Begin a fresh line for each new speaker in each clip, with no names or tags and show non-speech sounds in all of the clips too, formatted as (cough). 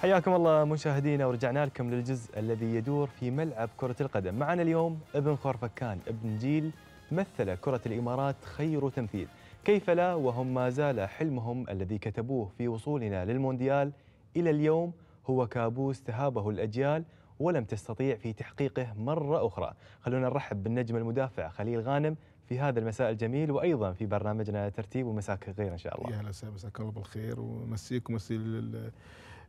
حياكم الله مشاهدينا ورجعنا لكم للجزء الذي يدور في ملعب كرة القدم معنا اليوم ابن خورفكان ابن جيل مثل كرة الإمارات خير تمثيل كيف لا وهم ما زال حلمهم الذي كتبوه في وصولنا للمونديال إلى اليوم هو كابوس تهابه الأجيال ولم تستطيع في تحقيقه مرة أخرى خلونا نرحب بالنجم المدافع خليل غانم في هذا المساء الجميل وايضا في برنامجنا ترتيب ومساك خير ان شاء الله.
يا هلا وسهلا مساك الله بالخير ومسيك ومسي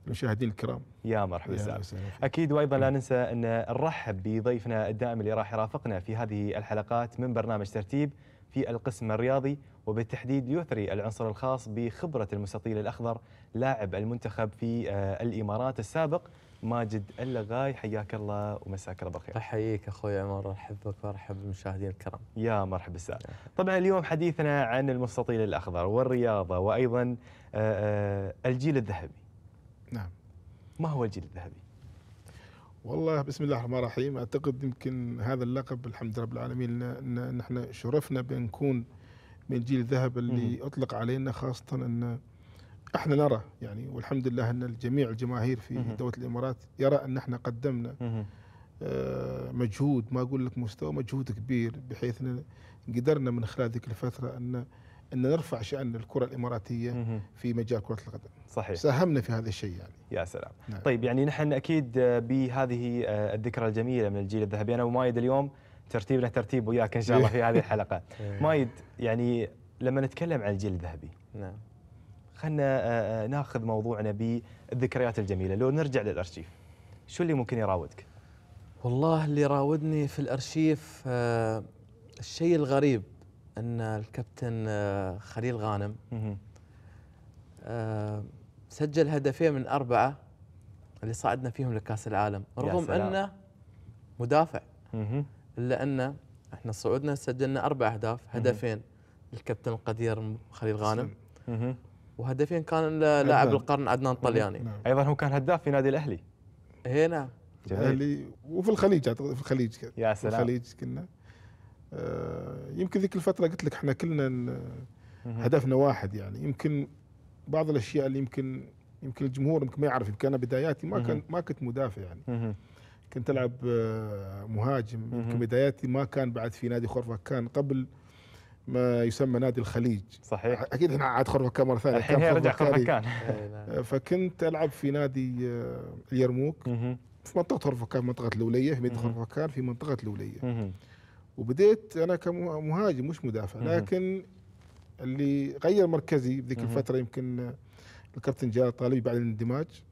المشاهدين الكرام يا مرحبا سلام
اكيد وايضا لا نعم. ننسى ان نرحب بضيفنا الدائم اللي راح يرافقنا في هذه الحلقات من برنامج ترتيب في القسم الرياضي وبالتحديد يثري العنصر الخاص بخبره المستطيل الاخضر لاعب المنتخب في آه، الامارات السابق ماجد اللغاي حياك الله ومساك الله بالخير احييك اخوي عمر ارحب بك وارحب بالمشاهدين الكرام يا مرحبا سار طبعا اليوم حديثنا عن المستطيل الاخضر والرياضه وايضا آه، آه، الجيل الذهبي نعم ما هو الجيل الذهبي؟
والله بسم الله الرحمن الرحيم اعتقد يمكن هذا اللقب الحمد لله رب العالمين ان نحن شرفنا بنكون من جيل الذهب اللي مم. اطلق علينا خاصه ان احنا نرى يعني والحمد لله ان الجميع الجماهير في مم. دوله الامارات يرى ان احنا قدمنا مم. آه مجهود ما اقول لك مستوى مجهود كبير بحيث ان قدرنا من خلال ذيك الفتره ان ان نرفع شان الكره الاماراتيه في مجال كره القدم صحيح ساهمنا في هذا الشيء يعني
يا سلام نعم. طيب يعني نحن اكيد بهذه آه، الذكرى الجميله من الجيل الذهبي انا ومايد اليوم ترتيبنا ترتيب وياك ان شاء الله (laughs) في هذه الحلقه إيه. مايد يعني لما نتكلم عن الجيل الذهبي نعم خلينا آه، آه، ناخذ موضوعنا بالذكريات الجميله لو نرجع للارشيف شو اللي ممكن يراودك والله اللي راودني في الارشيف
الشيء الغريب ان الكابتن آه، خليل غانم آه، سجل هدفين من اربعه اللي صعدنا فيهم لكاس العالم رغم انه مدافع الا انه احنا صعودنا سجلنا اربع اهداف هدفين للكابتن القدير خليل غانم وهدفين كان لاعب القرن عدنان الطلياني ايضا هو كان هداف في نادي الاهلي
هنا إيه، نعم وفي الخليج اعتقد في الخليج يا سلام في الخليج كنا آه، يمكن ذيك الفتره قلت لك احنا كلنا هدفنا واحد يعني يمكن بعض الاشياء اللي يمكن يمكن الجمهور يمكن ما يعرف يمكن انا بداياتي ما كان ما كنت مدافع يعني كنت العب آه، مهاجم يمكن بداياتي ما كان بعد في نادي خرفه كان قبل ما يسمى نادي الخليج صحيح اكيد احنا عاد خرفكان مره ثانيه الحين هي رجع خرفكان إيه، آه، فكنت العب في نادي اليرموك في منطقه خرفكان منطقه الوليه في مدينه خرفكان في منطقه الوليه وبديت انا كمهاجم مش مدافع لكن اللي غير مركزي بذيك الفتره يمكن الكابتن جاء طالبي بعد الاندماج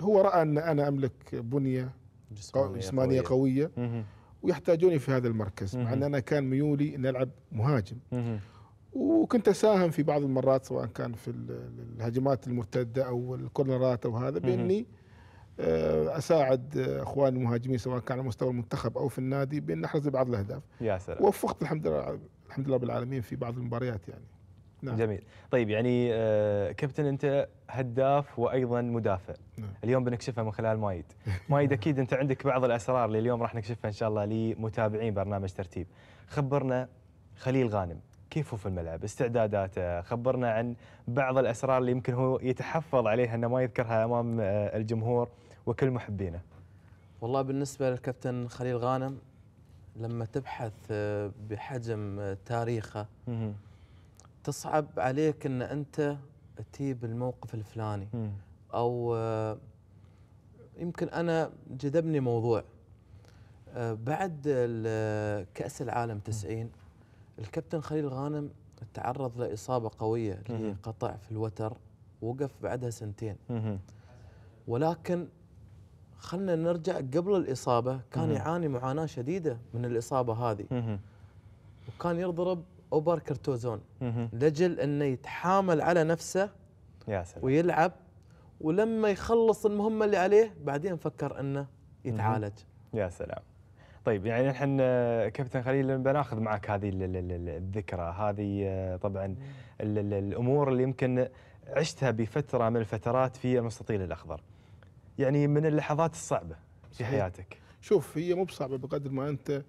هو راى ان انا املك بنيه جسمانيه, جسمانية قويه, قوية ويحتاجوني في هذا المركز مع ان انا كان ميولي ان العب مهاجم وكنت اساهم في بعض المرات سواء كان في الهجمات المرتده او الكورنرات او هذا باني آه، اساعد اخواني المهاجمين سواء كان على مستوى المنتخب او في النادي بان نحرز بعض الاهداف يا سلام ووفقت الحمد لله الحمد لله رب العالمين في بعض المباريات يعني نعم.
جميل طيب يعني آه، كابتن انت هداف وايضا مدافع نعم. اليوم بنكشفها من خلال مايد مايد (laughs) اكيد انت عندك بعض الاسرار اللي اليوم راح نكشفها ان شاء الله لمتابعين برنامج ترتيب خبرنا خليل غانم كيفه في الملعب استعداداته خبرنا عن بعض الأسرار اللي يمكن هو يتحفظ عليها أنه ما يذكرها أمام آه، الجمهور وكل محبينه والله بالنسبة للكابتن خليل غانم
لما تبحث آه، بحجم آه، تاريخه تصعب عليك أن أنت تجيب الموقف الفلاني أو يمكن أنا جذبني موضوع بعد كأس العالم 90 الكابتن خليل غانم تعرض لإصابة قوية اللي هي قطع في الوتر وقف بعدها سنتين ولكن خلنا نرجع قبل الإصابة كان يعاني معاناة شديدة من الإصابة هذه وكان يضرب أوبر كرتوزون لجل أنه يتحامل على نفسه يا سلام. ويلعب ولما يخلص المهمة اللي عليه بعدين فكر أنه يتعالج
يا سلام طيب يعني نحن كابتن خليل بناخذ معك هذه الذكرى هذه آه، طبعا الامور اللي يمكن عشتها بفتره من الفترات في المستطيل الاخضر
يعني من اللحظات الصعبه
في حياتك
شوف هي مو بصعبه بقدر ما انت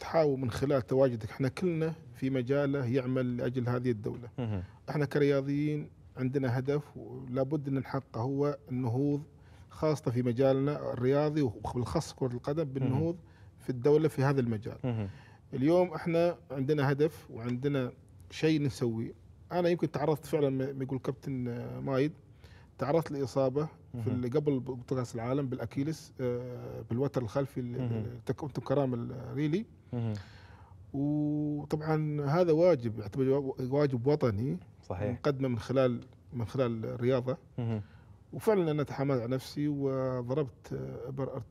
تحاول من خلال تواجدك احنا كلنا في مجاله يعمل لاجل هذه الدوله احنا كرياضيين عندنا هدف ولابد ان نحققه هو النهوض خاصه في مجالنا الرياضي وبالخص كره القدم بالنهوض في الدوله في هذا المجال. اليوم احنا عندنا هدف وعندنا شيء نسويه. انا يمكن تعرضت فعلا ما يقول كابتن آه، مايد تعرضت لاصابه في قبل بطوله كاس العالم بالاكيلس آه، بالوتر الخلفي كرام الريلي وطبعا هذا واجب يعتبر واجب وطني صحيح نقدمه من خلال من خلال الرياضه وفعلا انا تحملت على نفسي وضربت ابر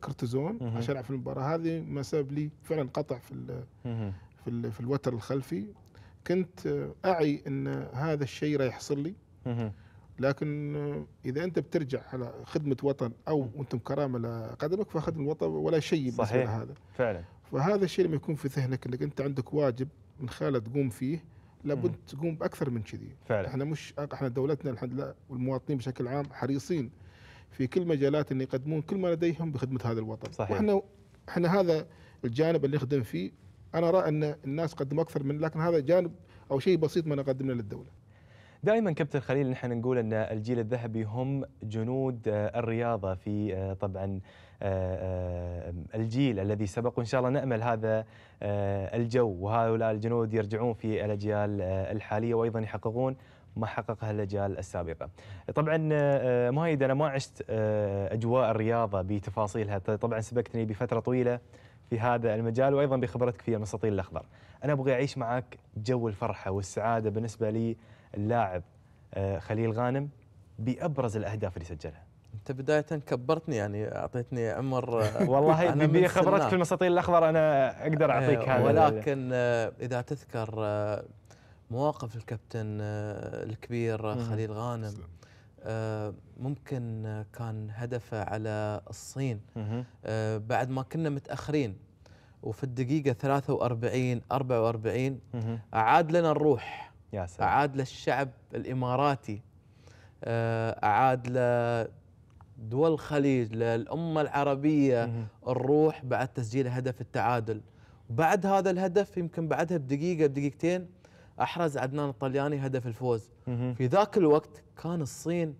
كرتزون عشان في المباراه هذه ما سبب لي فعلا قطع في الـ في, الـ في الوتر الخلفي كنت اعي ان هذا الشيء راح يحصل لي لكن اذا انت بترجع على خدمه وطن او انت مكرامه لقدمك فخدمه الوطن ولا شيء بالنسبه هذا فعلا فهذا الشيء لما يكون في ذهنك انك انت عندك واجب من خلاله تقوم فيه لابد مم. تقوم باكثر من كذي فعلا احنا مش احنا دولتنا الحمد لله والمواطنين بشكل عام حريصين في كل مجالات ان يقدمون كل ما لديهم بخدمه هذا الوطن صحيح واحنا احنا هذا الجانب اللي نخدم فيه انا راى ان الناس قدموا اكثر من لكن هذا جانب او شيء بسيط ما نقدمه للدوله دائما كابتن خليل نحن نقول
ان الجيل
الذهبي هم
جنود آه، الرياضه في آه، طبعا آه، الجيل الذي سبق وان شاء الله نامل هذا الجو وهؤلاء الجنود يرجعون في الاجيال الحاليه وايضا يحققون ما حققها الاجيال السابقه. طبعا مايد انا ما عشت اجواء الرياضه بتفاصيلها، طبعا سبقتني بفتره طويله في هذا المجال وايضا بخبرتك في المستطيل الاخضر. انا ابغى اعيش معك جو الفرحه والسعاده بالنسبه لي اللاعب آه، خليل غانم بابرز الاهداف اللي سجلها انت بدايه كبرتني يعني اعطيتني عمر آه، (laughs) والله بخبرتك في المستطيل الاخضر انا اقدر إيه، اعطيك هذا ولكن
آه، اذا تذكر مواقف الكابتن الكبير خليل غانم ممكن كان هدفه على الصين بعد ما كنا متاخرين وفي الدقيقه 43 44 اعاد لنا الروح يا سلام. أعاد للشعب الإماراتي آه، أعاد لدول الخليج للأمة العربية الروح بعد تسجيل هدف التعادل وبعد هذا الهدف يمكن بعدها بدقيقة بدقيقتين أحرز عدنان الطلياني هدف الفوز في ذاك الوقت كان الصين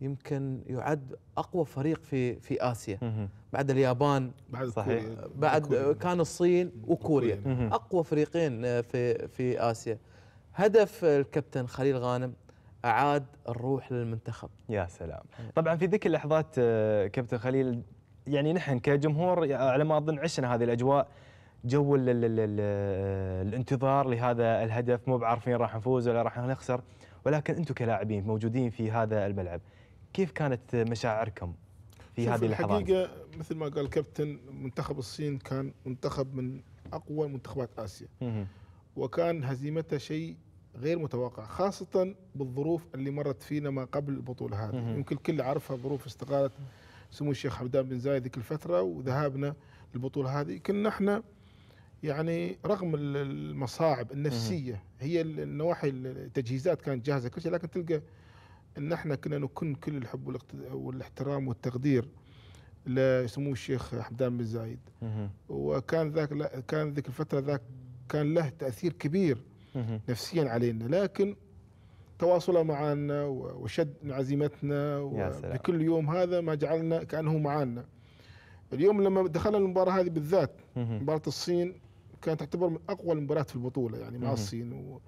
يمكن يعد أقوى فريق في في آسيا بعد اليابان بعد صحيح بعد كان الصين وكوريا أقوى فريقين آه، في في آسيا
هدف الكابتن خليل غانم اعاد الروح للمنتخب يا سلام إيه. طبعا في ذيك اللحظات آه، كابتن خليل يعني نحن كجمهور على ما اظن عشنا هذه الاجواء جو الـ الـ الـ الانتظار لهذا الهدف مو بعارفين راح نفوز ولا راح نخسر ولكن انتم كلاعبين موجودين في هذا الملعب كيف كانت مشاعركم في هذه اللحظات الحقيقه
مثل ما قال كابتن منتخب الصين كان منتخب من اقوى منتخبات اسيا وكان هزيمته شيء غير متوقع خاصة بالظروف اللي مرت فينا ما قبل البطولة هذه يمكن الكل عرفها ظروف استقالة سمو الشيخ حمدان بن زايد ذيك الفترة وذهابنا للبطولة هذه كنا احنا يعني رغم المصاعب النفسية هي النواحي التجهيزات كانت جاهزة كل شيء لكن تلقى ان احنا كنا نكن كل الحب والاحترام والتقدير لسمو الشيخ حمدان بن زايد وكان ذاك كان ذيك الفترة ذاك كان له تأثير كبير نفسيا علينا لكن تواصله معنا وشد عزيمتنا وكل يوم هذا ما جعلنا كانه معنا اليوم لما دخلنا المباراه هذه بالذات مباراه الصين كانت تعتبر من اقوى المباريات في البطوله يعني مع الصين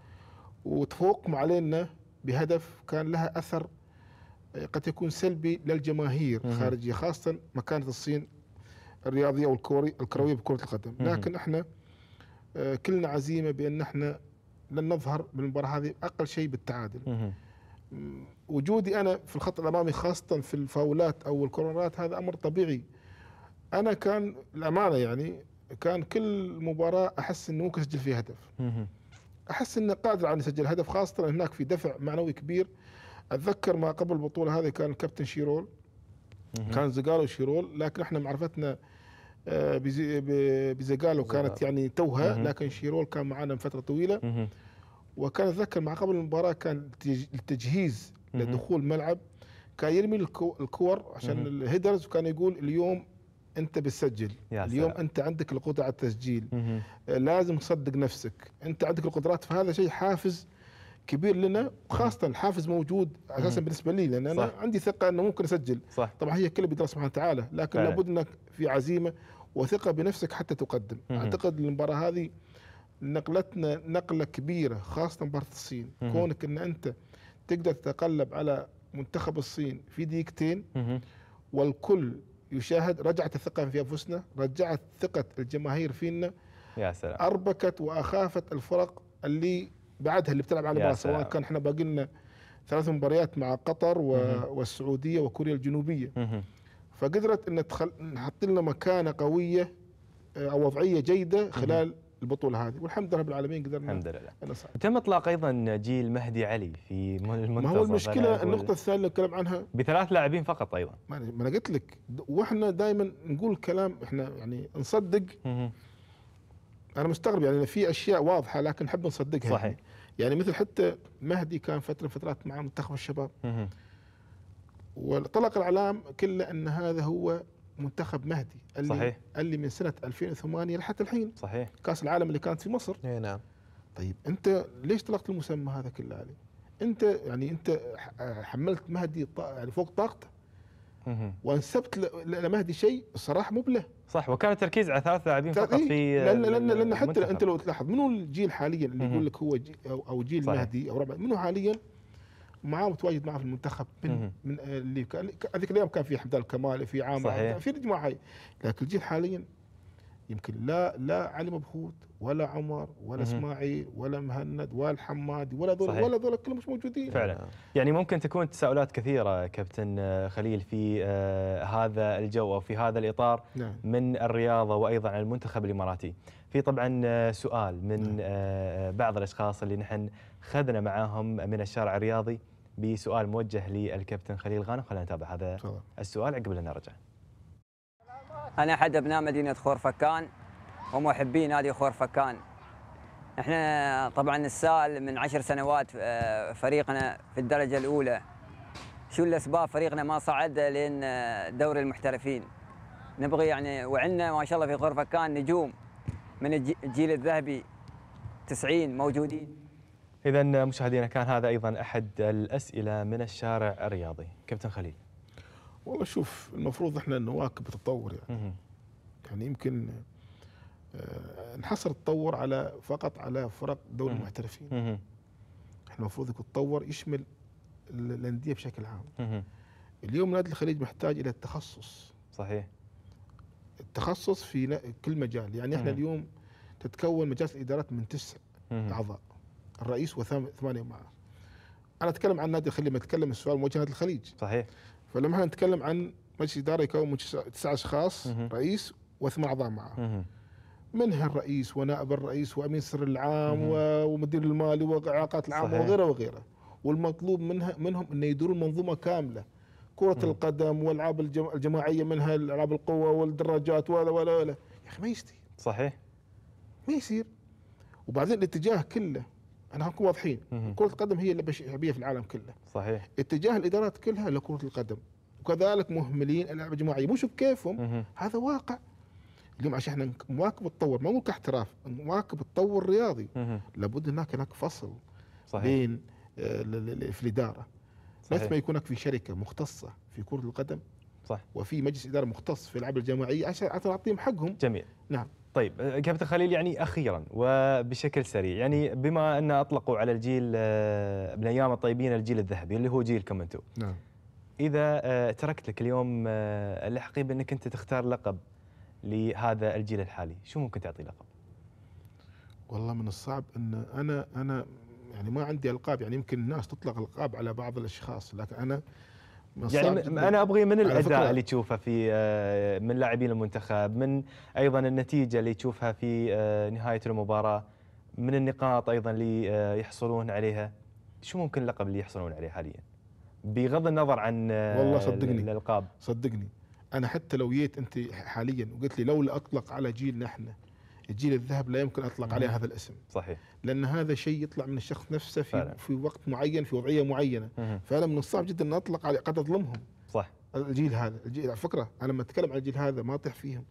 وتفوقهم علينا بهدف كان لها اثر آه، قد يكون سلبي للجماهير الخارجيه خاصه مكانه الصين الرياضيه والكروية الكرويه بكره القدم لكن احنا آه، كلنا عزيمه بان احنا لن نظهر بالمباراة هذه اقل شيء بالتعادل وجودي انا في الخط الامامي خاصه في الفاولات او الكورنرات هذا امر طبيعي انا كان الامانه يعني كان كل مباراه احس انه ممكن اسجل فيها هدف احس انه قادر على يسجل هدف خاصه هناك في دفع معنوي كبير اتذكر ما قبل البطوله هذه كان الكابتن شيرول كان زقالو شيرول لكن احنا معرفتنا آه، بزقالو كانت يعني توها لكن شيرول كان معنا من فتره طويله وكان اتذكر مع قبل المباراه كان التجهيز لدخول الملعب كان يرمي الكور عشان الهيدرز وكان يقول اليوم انت بتسجل اليوم انت عندك القدره على التسجيل آه، لازم تصدق نفسك انت عندك القدرات فهذا شيء حافز كبير لنا وخاصه الحافز موجود اساسا بالنسبه لي لان انا صح. عندي ثقه انه ممكن اسجل صح. طبعا هي كلها بيد سبحانه وتعالى لكن فعلا. لابد انك في عزيمه وثقه بنفسك حتى تقدم اعتقد المباراه هذه نقلتنا نقله كبيره خاصه مباراه الصين كونك ان انت تقدر تتقلب على منتخب الصين في دقيقتين والكل يشاهد رجعت الثقه في انفسنا رجعت ثقه الجماهير فينا يا سلام اربكت واخافت الفرق اللي بعدها اللي بتلعب على مباراه سواء كان احنا باقي لنا ثلاث مباريات مع قطر و... والسعوديه وكوريا الجنوبيه فقدرت ان تخل... نحط لنا مكانه قويه آه، او وضعيه جيده خلال البطوله هذه والحمد لله رب العالمين قدرنا الحمد لله تم اطلاق
ايضا جيل مهدي علي في المنتخب ما هو المشكله النقطه
الثانيه اللي اتكلم عنها
بثلاث لاعبين فقط ايضا
ما انا قلت لك واحنا دائما نقول كلام احنا يعني نصدق انا مستغرب يعني في اشياء واضحه لكن نحب نصدقها صحيح يعني, يعني مثل حتى مهدي كان فتره فترات مع منتخب الشباب وطلق الاعلام كله ان هذا هو منتخب مهدي اللي صحيح اللي من سنه 2008 لحتى الحين صحيح كاس العالم اللي كانت في مصر اي نعم طيب انت ليش طلقت المسمى هذا كله عليه؟ انت يعني انت حملت مهدي يعني فوق طاقته وانسبت لمهدي شيء الصراحه مو بله
صح وكان التركيز على ثلاث لاعبين فقط في لان لان لان حتى انت لو
تلاحظ منو الجيل حاليا اللي يقول لك هو جي او, أو جيل صحيح. مهدي او ربع منو حاليا معاه متواجد معاه في المنتخب من من آه، اللي هذيك الايام كان في حمدان الكمال في عامر في مجموعه هاي لكن الجيل حاليا يمكن لا لا علي مبهوت ولا عمر ولا اسماعيل ولا مهند ولا الحمادي ولا ذول ولا ذول كلهم مش موجودين فعلا
يعني ممكن تكون تساؤلات كثيره كابتن آه، خليل في آه، هذا الجو او في هذا الاطار نعم. من الرياضه وايضا عن المنتخب الاماراتي في طبعا سؤال من نعم. بعض الاشخاص اللي نحن خذنا معاهم من الشارع الرياضي بسؤال موجه للكابتن خليل غانم خلينا نتابع هذا طبعا. السؤال عقب لنا نرجع
انا احد ابناء مدينه خورفكان ومحبي نادي خورفكان احنا طبعا السائل من عشر سنوات آه، فريقنا في الدرجه الاولى شو الاسباب فريقنا ما صعد لين آه، دوري المحترفين نبغي يعني وعندنا ما شاء الله في غرفه كان نجوم من الجيل الذهبي 90 موجودين
إذا مشاهدينا كان هذا أيضا أحد الأسئلة من الشارع الرياضي كابتن خليل
والله شوف المفروض احنا نواكب التطور يعني يعني يمكن آه، انحصر التطور على فقط على فرق دوري المحترفين احنا المفروض يكون التطور يشمل الانديه بشكل عام اليوم نادي الخليج محتاج الى التخصص صحيح التخصص في كل مجال يعني احنا اليوم تتكون مجالس الادارات من تسع اعضاء الرئيس وثمانيه معه انا اتكلم عن نادي الخليج ما اتكلم السؤال موجه الخليج صحيح فلما احنا نتكلم عن مجلس اداره يكون من تسعه اشخاص رئيس وثمان اعضاء معه منها الرئيس ونائب الرئيس وامين السر العام ومدير المالي والعلاقات العامه وغيره وغيره والمطلوب منها منهم انه يديروا المنظومه كامله كرة مم. القدم والالعاب الجماعيه منها العاب القوه والدراجات ولا ولا ولا يا اخي ما يشتي صحيح ما يصير وبعدين الاتجاه كله انا هنكون واضحين كره القدم هي اللعبه الشعبيه في العالم كله صحيح اتجاه الادارات كلها لكره القدم وكذلك مهملين اللعبه الجماعيه مش بكيفهم هذا واقع اليوم عشان احنا نواكب التطور ما نقول كاحتراف نواكب التطور الرياضي لابد هناك هناك فصل صحيح. بين آه، في الاداره ما يكون في شركه مختصه في كره القدم صح وفي مجلس اداره مختص في الالعاب الجماعيه عشان اعطيهم حقهم جميل نعم
طيب آه، كابتن خليل يعني اخيرا وبشكل سريع يعني بما ان اطلقوا على الجيل آه، من ايام الطيبين الجيل الذهبي اللي هو جيلكم انتم نعم اذا آه، تركت لك اليوم الحقيبه انك انت تختار لقب لهذا الجيل الحالي
شو ممكن تعطي لقب والله من الصعب ان انا انا يعني ما عندي القاب يعني يمكن الناس تطلق القاب على بعض الاشخاص لكن انا يعني انا ابغي من الاداء اللي
تشوفه في آه، من لاعبين المنتخب من ايضا النتيجه اللي تشوفها في آه، نهايه المباراه من النقاط ايضا اللي آه، يحصلون
عليها شو ممكن اللقب اللي يحصلون عليه حاليا بغض النظر عن والله صدقني الالقاب صدقني انا حتى لو جيت انت حاليا وقلت لي لولا اطلق على جيلنا احنا جيل الذهب لا يمكن اطلق عليه هذا الاسم صحيح لان هذا شيء يطلع من الشخص نفسه في فعلا. في وقت معين في وضعيه معينه فانا من الصعب جدا ان اطلق عليه قد اظلمهم صح الجيل هذا الجيل على فكره انا لما اتكلم عن الجيل هذا ما اطيح فيهم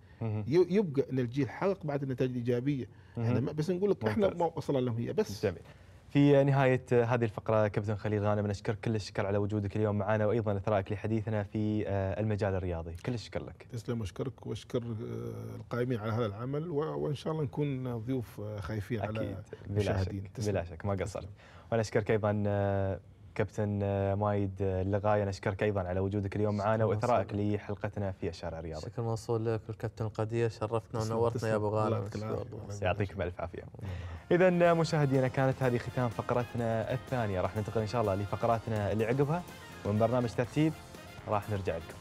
يبقى ان الجيل حقق بعد النتائج الايجابيه احنا بس نقول لك احنا ما وصلنا لهم هي بس جميل. في نهاية
هذه الفقرة كابتن خليل غانم نشكر كل الشكر على وجودك اليوم معنا وأيضا إثرائك لحديثنا في آه، المجال الرياضي كل الشكر لك
تسلم وأشكرك وأشكر آه، القائمين على هذا العمل وإن شاء الله نكون ضيوف آه، خايفين على المشاهدين بلا شك, بلا
شك ما قصرت وأنا أشكرك أيضا كابتن آه، مايد اللغايه آه، نشكرك ايضا على وجودك اليوم معنا واثرائك لحلقتنا في اشارة الرياضي.
شكرا موصول لك والكابتن القدير شرفتنا ونورتنا يا ابو غانم
يعطيكم الف عافيه اذا آه، مشاهدينا كانت هذه ختام فقرتنا الثانيه راح ننتقل ان شاء الله لفقراتنا اللي عقبها ومن برنامج ترتيب راح نرجع
لكم